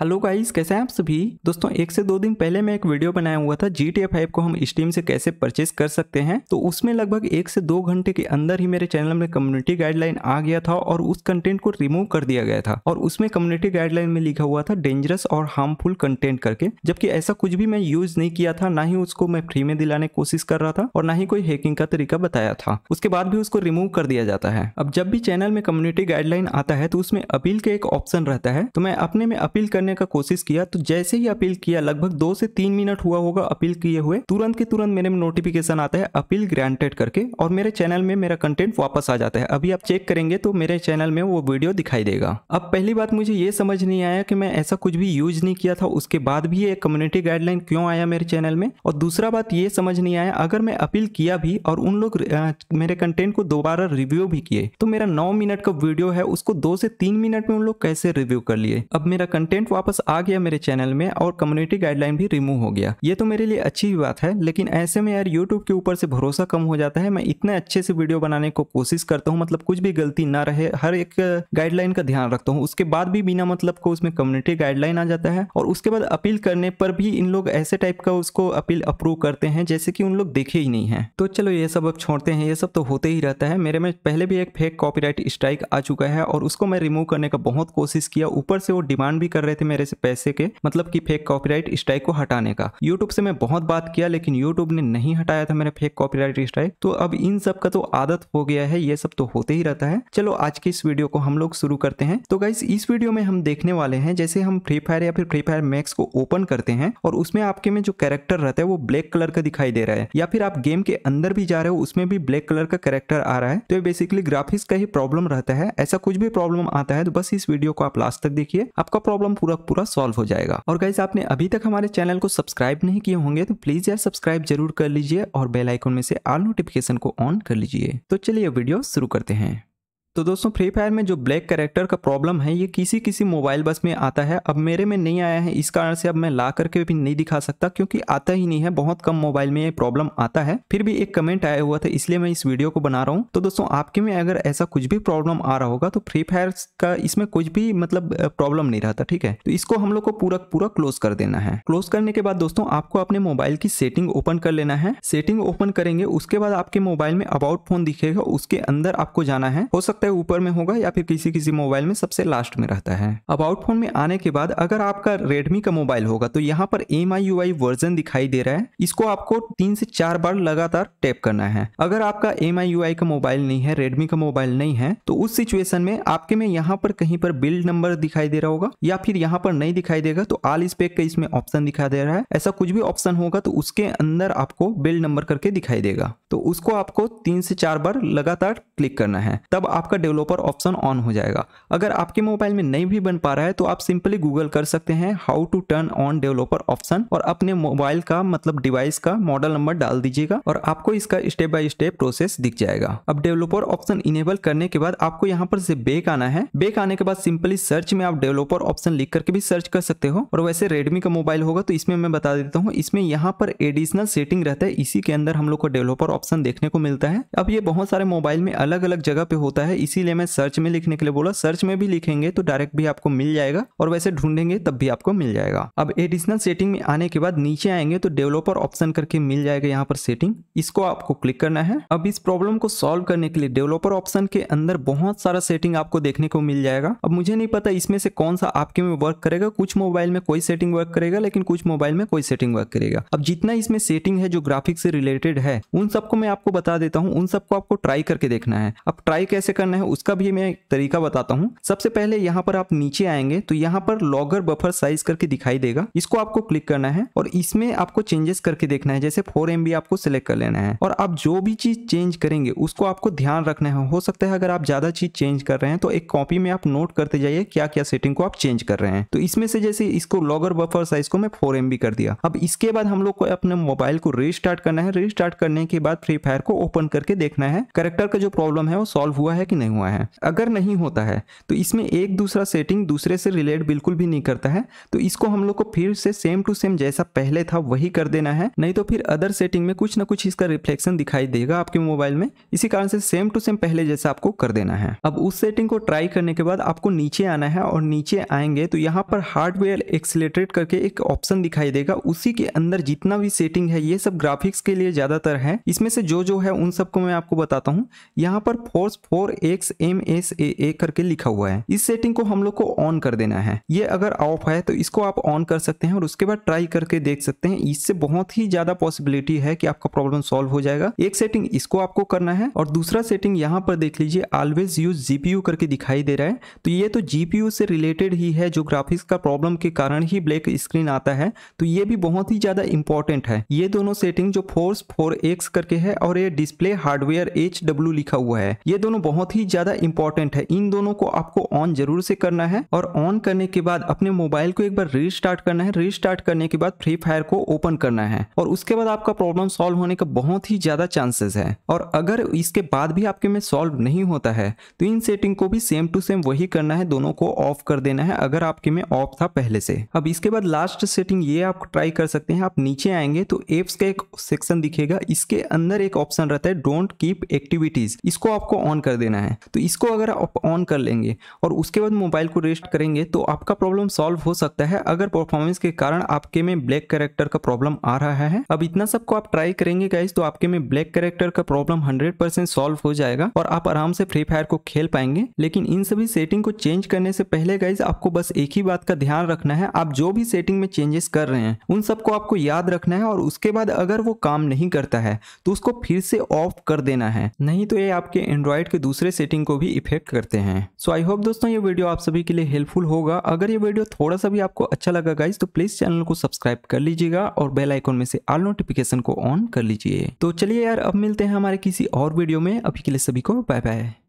hello guys कैसे हैं आप सभी दोस्तों एक से दो दिन पहले मैं एक वीडियो बनाया हुआ था जी टी फाइव को हम स्टीम से कैसे परचेस कर सकते हैं तो उसमें लगभग एक से दो घंटे के अंदर ही मेरे चैनल में कम्युनिटी गाइडलाइन आ गया था और उस कंटेंट को रिमूव कर दिया गया था और उसमें कम्युनिटी गाइडलाइन में लिखा हुआ था डेंजरस और हार्मफुल कंटेंट करके जबकि ऐसा कुछ भी मैं यूज नहीं किया था ना ही उसको मैं फ्री में दिलाने की कोशिश कर रहा था और ना ही कोई हैकिंग का तरीका बताया था उसके बाद भी उसको रिमूव कर दिया जाता है अब जब भी चैनल में कम्युनिटी गाइडलाइन आता है तो उसमें अपील का एक ऑप्शन रहता है तो मैं अपने में अपील करने का कोशिश किया तो जैसे ही अपील किया लगभग दो से तीन मिनट हुआ होगा अपील किए हुए तुरंत के तुरंत मेरे में नोटिफिकेशन आता है अपील ग्रांटेड करके और मेरे चैनल में मेरा कंटेंट वापस आ जाता है अभी आप चेक करेंगे तो मेरे चैनल में वो वीडियो दिखाई देगा अब पहली बात मुझे ये समझ नहीं आया कि मैं ऐसा कुछ भी यूज नहीं किया था उसके बाद भी ये कम्युनिटी गाइडलाइन क्यों आया मेरे चैनल में और दूसरा बात ये समझ नहीं आया अगर मैं अपील किया भी और उन लोग मेरे कंटेंट को दोबारा रिव्यू भी किए तो मेरा नौ मिनट का वीडियो है उसको दो से तीन मिनट में उन लोग कैसे रिव्यू कर लिए अब मेरा कंटेंट वापस आ गया मेरे चैनल में और कम्युनिटी गाइडलाइन भी रिमूव हो गया ये तो मेरे लिए अच्छी बात है लेकिन ऐसे में यार यूट्यूब के ऊपर से भरोसा कम हो जाता है मैं इतने अच्छे से वीडियो बनाने को कोशिश करता हूँ मतलब कुछ भी गलती ना रहे हर एक गाइडलाइन का ध्यान रखता हूँ उसके बाद भी बिना मतलब को उसमें कम्युनिटी गाइडलाइन आ जाता है और उसके बाद अपील करने पर भी इन लोग ऐसे टाइप का उसको अपील अप्रूव करते हैं जैसे कि उन लोग देखे ही नहीं है तो चलो ये सब अब छोड़ते हैं ये सब तो होते ही रहता है मेरे में पहले भी एक फेक कॉपीराइट स्ट्राइक आ चुका है और उसको मैं रिमूव करने का बहुत कोशिश किया ऊपर से वो डिमांड भी कर रहे थे थे मेरे से पैसे के मतलब कि फेक कॉपीराइट स्ट्राइक को हटाने का यूट्यूब से मैं बहुत बात किया लेकिन यूट्यूब ने नहीं हटाया था मेरे फेक कॉपीराइट स्ट्राइक तो अब इन सब का तो आदत हो गया है ये सब तो होते ही रहता है चलो आज की इस वीडियो को हम लोग शुरू करते हैं तो गाइस इस वीडियो में हम देखने वाले हैं जैसे हम फ्री फायर या फिर फ्री फायर मैक्स को ओपन करते हैं और उसमें आपके में जो कैरेक्टर रहता है वो ब्लैक कलर का दिखाई दे रहा है या फिर आप गेम के अंदर भी जा रहे हो उसमें भी ब्लैक कलर का कैरेक्टर आ रहा है तो ये बेसिकली ग्राफिक्स का ही प्रॉब्लम रहता है ऐसा कुछ भी प्रॉब्लम आता है तो बस इस वीडियो को आप लास्ट तक देखिए आपका प्रॉब्लम पूरा पूरा पूरा सॉल्व हो जाएगा और गाइज आपने अभी तक हमारे चैनल को सब्सक्राइब नहीं किए होंगे तो प्लीज यार सब्सक्राइब जरूर कर लीजिए और बेलाइकोन में से आल नोटिफिकेशन को ऑन कर लीजिए तो चलिए वीडियो शुरू करते हैं तो दोस्तों फ्री फायर में जो ब्लैक करेक्टर का प्रॉब्लम है ये किसी किसी मोबाइल बस में आता है अब मेरे में नहीं आया है इस कारण से अब मैं ला करके भी नहीं दिखा सकता क्योंकि आता ही नहीं है बहुत कम मोबाइल में ये प्रॉब्लम आता है फिर भी एक कमेंट आया हुआ था इसलिए मैं इस वीडियो को बना रहा हूँ तो दोस्तों आपके में अगर ऐसा कुछ भी प्रॉब्लम आ रहा होगा तो फ्री फायर का इसमें कुछ भी मतलब प्रॉब्लम नहीं रहता ठीक है तो इसको हम लोग को पूरा पूरा क्लोज कर देना है क्लोज करने के बाद दोस्तों आपको अपने मोबाइल की सेटिंग ओपन कर लेना है सेटिंग ओपन करेंगे उसके बाद आपके मोबाइल में अबाउट फोन दिखेगा उसके अंदर आपको जाना है हो सकता सकता है ऊपर में होगा या फिर किसी किसी मोबाइल में सबसे लास्ट में रहता है अबाउट फोन में आने के बाद अगर आपका रेडमी का मोबाइल होगा तो यहाँ पर एम वर्जन दिखाई दे रहा है इसको आपको तीन से चार बार लगातार टैप करना है अगर आपका एम का मोबाइल नहीं है रेडमी का मोबाइल नहीं है तो उस सिचुएशन में आपके में यहाँ पर कहीं पर बिल्ड नंबर दिखाई दे रहा होगा या फिर यहाँ पर नहीं दिखाई देगा तो आल स्पेक का इसमें ऑप्शन दिखाई दे रहा है ऐसा कुछ भी ऑप्शन होगा तो उसके अंदर आपको बिल्ड नंबर करके दिखाई देगा तो उसको आपको तीन से चार बार लगातार क्लिक करना है तब आपका डेवलपर ऑप्शन ऑन हो जाएगा अगर आपके मोबाइल में नहीं भी बन पा रहा है तो आप सिंपली गूगल कर सकते हैं how to turn on developer option और अपने मोबाइल का मतलब डिवाइस का मॉडल नंबर डाल दीजिएगा और आपको इसका स्टेप बाय स्टेप प्रोसेस दिख जाएगा अब डेवलपर ऑप्शन इनेबल करने के बाद आपको यहाँ पर से बेक आना है बेक आने के बाद सिंपली सर्च में आप डेवलपर ऑप्शन लिख करके भी सर्च कर सकते हो और वैसे रेडमी का मोबाइल होगा तो इसमें मैं बता देता हूँ इसमें यहाँ पर एडिशनल सेटिंग रहता है इसी के अंदर हम लोग को डेवलपर ऑप्शन देखने को मिलता है अब ये बहुत सारे मोबाइल में अलग अलग जगह पे होता है इसीलिए मैं सर्च में लिखने के लिए बोला सर्च में भी लिखेंगे तो डायरेक्ट भी आपको मिल जाएगा और वैसे ढूंढेंगे तब भी आपको मिल जाएगा अब एडिशनल सेटिंग में आने के बाद नीचे आएंगे तो डेवलपर ऑप्शन करके मिल जाएगा यहाँ पर सेटिंग इसको आपको क्लिक करना है अब इस प्रॉब्लम को सोल्व करने के लिए डेवलपर ऑप्शन के अंदर बहुत सारा सेटिंग आपको देखने को मिल जाएगा अब मुझे नहीं पता इसमें से कौन सा आपके में वर्क करेगा कुछ मोबाइल में कोई सेटिंग वर्क करेगा लेकिन कुछ मोबाइल में कोई सेटिंग वर्क करेगा अब जितना इसमें सेटिंग है जो ग्राफिक से रिलेटेड है उन सब सबको मैं आपको बता देता हूँ उन सबको आपको ट्राई करके देखना है अब ट्राई कैसे करना है उसका भी मैं तरीका बताता हूँ सबसे पहले यहाँ पर आप नीचे आएंगे तो यहाँ पर लॉगर बफर साइज करके दिखाई देगा इसको आपको क्लिक करना है और इसमें आपको चेंजेस करके देखना है जैसे फोर आपको सिलेक्ट कर लेना है और आप जो भी चीज चेंज करेंगे उसको आपको ध्यान रखना है हो सकता है अगर आप ज्यादा चीज चेंज कर रहे हैं तो एक कॉपी में आप नोट करते जाइए क्या क्या सेटिंग को आप चेंज कर रहे हैं तो इसमें से जैसे इसको लॉगर बफर साइज को मैं फोर कर दिया अब इसके बाद हम लोग को अपने मोबाइल को रिस्टार्ट करना है रिस्टार्ट करने के बाद बाद फ्री फायर को ओपन करके देखना है करेक्टर का जो प्रॉब्लम है वो सॉल्व हुआ है कि नहीं हुआ है अगर नहीं होता है तो इसमें एक दूसरा सेटिंग दूसरे से रिलेट बिल्कुल भी नहीं करता है तो इसको हम लोग को फिर से सेम टू सेम जैसा पहले था वही कर देना है नहीं तो फिर अदर सेटिंग में कुछ ना कुछ इसका रिफ्लेक्शन दिखाई देगा आपके मोबाइल में इसी कारण से सेम टू सेम पहले जैसा आपको कर देना है अब उस सेटिंग को ट्राई करने के बाद आपको नीचे आना है और नीचे आएंगे तो यहाँ पर हार्डवेयर एक्सिलेटेड करके एक ऑप्शन दिखाई देगा उसी के अंदर जितना भी सेटिंग है ये सब ग्राफिक्स के लिए ज्यादातर है इसमें इसमें से जो जो है उन सबको मैं आपको बताता हूँ यहाँ पर force four X M S A A करके लिखा हुआ है इस सेटिंग को हम लोग को ऑन कर देना है ये अगर ऑफ है तो इसको आप ऑन कर सकते हैं और उसके बाद ट्राई करके देख सकते हैं इससे बहुत ही ज्यादा पॉसिबिलिटी है कि आपका प्रॉब्लम सॉल्व हो जाएगा एक सेटिंग इसको आपको करना है और दूसरा सेटिंग यहाँ पर देख लीजिए ऑलवेज यूज जीपीयू करके दिखाई दे रहा है तो ये तो जीपीयू से रिलेटेड ही है जो ग्राफिक्स का प्रॉब्लम के कारण ही ब्लैक स्क्रीन आता है तो ये भी बहुत ही ज्यादा इंपॉर्टेंट है ये दोनों सेटिंग जो फोर्स फोर एक्स करके सकते हैं और ये डिस्प्ले हार्डवेयर एच डब्ल्यू लिखा हुआ है ये दोनों बहुत ही ज्यादा इंपॉर्टेंट है इन दोनों को आपको ऑन जरूर से करना है और ऑन करने के बाद अपने मोबाइल को एक बार रिस्टार्ट करना है रिस्टार्ट करने के बाद फ्री फायर को ओपन करना है और उसके बाद आपका प्रॉब्लम सॉल्व होने का बहुत ही ज्यादा चांसेस है और अगर इसके बाद भी आपके में सॉल्व नहीं होता है तो इन सेटिंग को भी सेम टू सेम वही करना है दोनों को ऑफ कर देना है अगर आपके में ऑफ था पहले से अब इसके बाद लास्ट सेटिंग ये आप ट्राई कर सकते हैं आप नीचे आएंगे तो एप्स का एक सेक्शन दिखेगा इसके अंदर अंदर एक ऑप्शन रहता है डोंट कीप एक्टिविटीज इसको आपको ऑन कर देना है तो इसको अगर आप ऑन कर लेंगे और उसके बाद मोबाइल को रेस्ट करेंगे तो आपका प्रॉब्लम सॉल्व हो सकता है अगर परफॉर्मेंस के कारण आपके में ब्लैक कैरेक्टर का प्रॉब्लम आ रहा है अब इतना सबको आप ट्राई करेंगे गाइज तो आपके में ब्लैक कैरेक्टर का प्रॉब्लम हंड्रेड सॉल्व हो जाएगा और आप आराम से फ्री फायर को खेल पाएंगे लेकिन इन सभी सेटिंग को चेंज करने से पहले गाइज आपको बस एक ही बात का ध्यान रखना है आप जो भी सेटिंग में चेंजेस कर रहे हैं उन सबको आपको याद रखना है और उसके बाद अगर वो काम नहीं करता है तो उसको फिर से ऑफ कर देना है नहीं तो ये आपके एंड्रॉयड के दूसरे सेटिंग को भी इफेक्ट करते हैं सो आई होप दोस्तों ये वीडियो आप सभी के लिए हेल्पफुल होगा अगर ये वीडियो थोड़ा सा भी आपको अच्छा लगा गाइज तो प्लीज चैनल को सब्सक्राइब कर लीजिएगा और बेल आइकॉन में से ऑल नोटिफिकेशन को ऑन कर लीजिए तो चलिए यार अब मिलते हैं हमारे किसी और वीडियो में अभी के लिए सभी को बाय बाय